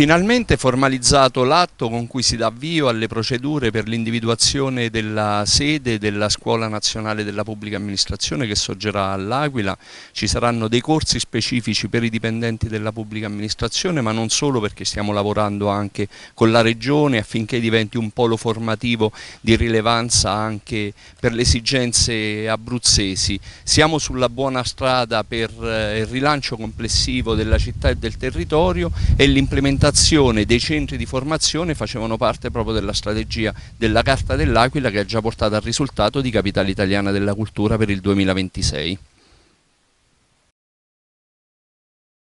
Finalmente formalizzato l'atto con cui si dà avvio alle procedure per l'individuazione della sede della Scuola Nazionale della Pubblica Amministrazione che sorgerà all'Aquila. Ci saranno dei corsi specifici per i dipendenti della Pubblica Amministrazione ma non solo perché stiamo lavorando anche con la Regione affinché diventi un polo formativo di rilevanza anche per le esigenze abruzzesi. Siamo sulla buona strada per eh, il rilancio complessivo della città e del territorio e l'implementazione dotazione dei centri di formazione facevano parte proprio della strategia della Carta dell'Aquila che ha già portato al risultato di Capitale Italiana della Cultura per il 2026.